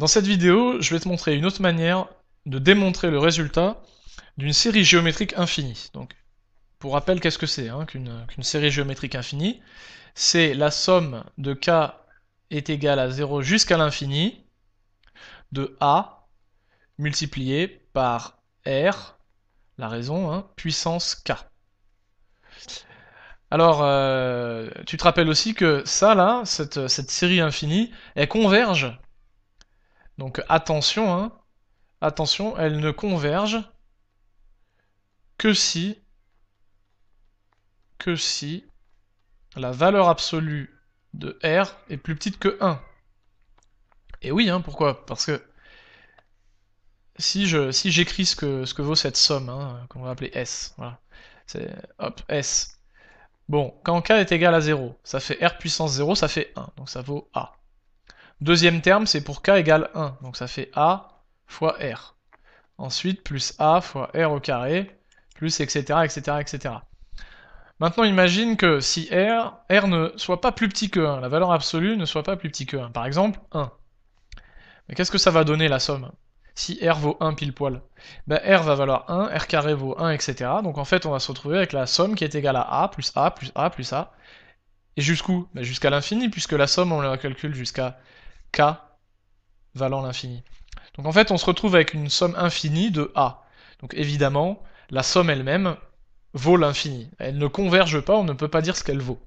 Dans cette vidéo, je vais te montrer une autre manière de démontrer le résultat d'une série géométrique infinie. Donc, pour rappel, qu'est-ce que c'est hein, qu'une série géométrique infinie C'est la somme de k est égale à 0 jusqu'à l'infini de a multiplié par r, la raison, hein, puissance k. Alors, euh, tu te rappelles aussi que ça, là, cette, cette série infinie, elle converge donc attention, hein, attention, elle ne converge que si, que si la valeur absolue de R est plus petite que 1. Et oui, hein, pourquoi Parce que si je si j'écris ce que, ce que vaut cette somme, hein, qu'on va appeler S, voilà, c'est S. Bon, quand k est égal à 0, ça fait R puissance 0, ça fait 1, donc ça vaut A. Deuxième terme, c'est pour k égale 1. Donc ça fait a fois r. Ensuite, plus a fois r au carré, plus etc., etc., etc. Maintenant, imagine que si r, r ne soit pas plus petit que 1, la valeur absolue ne soit pas plus petit que 1. Par exemple, 1. Mais qu'est-ce que ça va donner la somme si r vaut 1 pile poil ben, R va valoir 1, r carré vaut 1, etc. Donc en fait, on va se retrouver avec la somme qui est égale à a, plus a, plus a, plus a. Et jusqu'où ben, Jusqu'à l'infini, puisque la somme, on la calcule jusqu'à k valant l'infini. Donc en fait, on se retrouve avec une somme infinie de a. Donc évidemment, la somme elle-même vaut l'infini. Elle ne converge pas, on ne peut pas dire ce qu'elle vaut.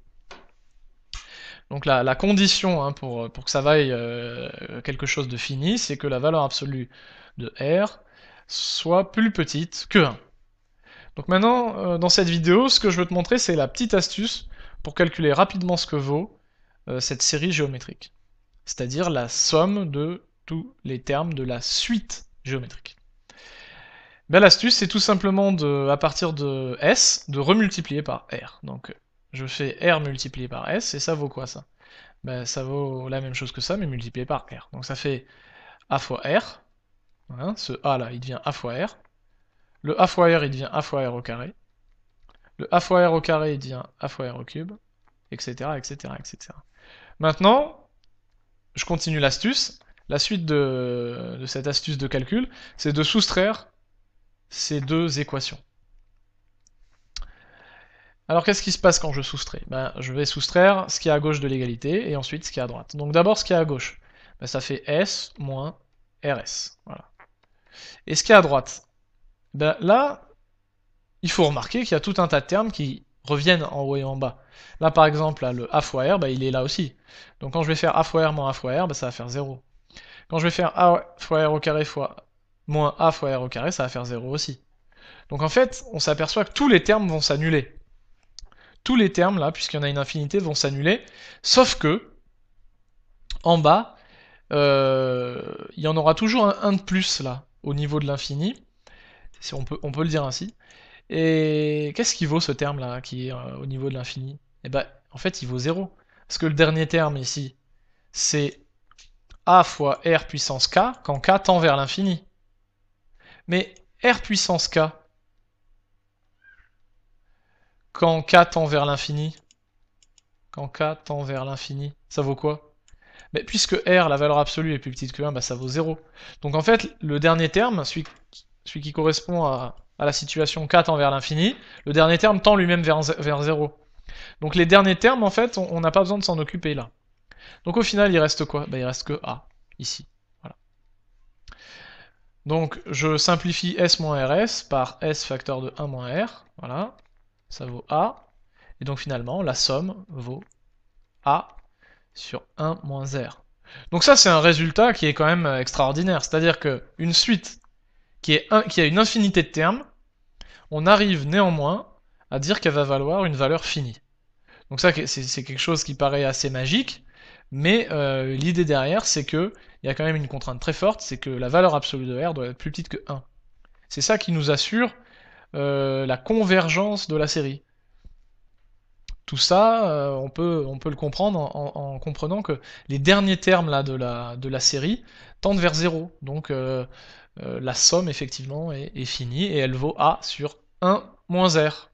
Donc la, condition hein, pour, pour, que ça vaille euh, quelque chose de fini, c'est que la valeur absolue de R soit plus petite que 1. Donc maintenant, euh, dans cette vidéo, ce que je veux te montrer, c'est la petite astuce pour calculer rapidement ce que vaut euh, cette série géométrique c'est-à-dire la somme de tous les termes de la suite géométrique. Ben, l'astuce, c'est tout simplement, de, à partir de S, de remultiplier par R. Donc, je fais R multiplié par S, et ça vaut quoi, ça ben, Ça vaut la même chose que ça, mais multiplié par R. Donc, ça fait A fois R. Hein, ce A, là, il devient A fois R. Le A fois R, il devient A fois R au carré. Le A fois R au carré, il devient A fois R au cube, etc., etc., etc. Maintenant, je continue l'astuce. La suite de, cette astuce de calcul, c'est de soustraire ces deux équations. Alors qu'est-ce qui se passe quand je soustrais ben, Je vais soustraire ce qui est à gauche de l'égalité et ensuite ce qui est à droite. Donc d'abord ce qui est à gauche, ben, ça fait S moins RS. Et ce qui est à droite, ben, là, il faut remarquer qu'il y a tout un tas de termes qui reviennent en haut et en bas. Là par exemple, le a fois bah, il est là aussi. Donc quand je vais faire a fois r moins a fois bah, ça va faire 0. Quand je vais faire a fois r au carré fois moins fois r au carré, ça va faire 0 aussi. Donc en fait, on s'aperçoit que tous les termes vont s'annuler. Tous les termes là, puisqu'il y en a une infinité, vont s'annuler, sauf que en bas, euh, il y en aura toujours un, un, de plus là, au niveau de l'infini, si on peut, on peut le dire ainsi. Et qu'est-ce qui vaut ce terme-là, qui est euh, au niveau de l'infini Eh ben, en fait, il vaut 0. Parce que le dernier terme ici, c'est a fois r puissance k, quand k tend vers l'infini. Mais r puissance k, quand k tend vers l'infini, quand k tend vers l'infini, ça vaut quoi Mais puisque r, la valeur absolue, est plus petite que 1, bah ça vaut 0. Donc en fait, le dernier terme, celui qui correspond à à la situation 4 tend vers l'infini, le dernier terme tend lui-même vers, vers 0. Donc les derniers termes, en fait, on n'a pas besoin de s'en occuper là. Donc au final, il reste quoi ben, Il reste que A, ici. Voilà. Donc je simplifie S-RS par S facteur de 1 R. Voilà, ça vaut A. Et donc finalement, la somme vaut A sur 1 R. Donc ça, c'est un résultat qui est quand même euh, extraordinaire. C'est-à-dire qu'une suite qui, a une infinité de termes, on arrive néanmoins à dire qu'elle va valoir une valeur finie. Donc ça, c'est quelque chose qui paraît assez magique, mais euh, l'idée derrière, c'est que il y a quand même une contrainte très forte, c'est que la valeur absolue de R doit être plus petite que 1. C'est ça qui nous assure euh, la convergence de la série tout ça, euh, on, peut, le comprendre en, comprenant que les derniers termes là, de, la, série tendent vers 0. Donc euh, euh, la somme, effectivement, est, est, finie et elle vaut A sur 1 moins R.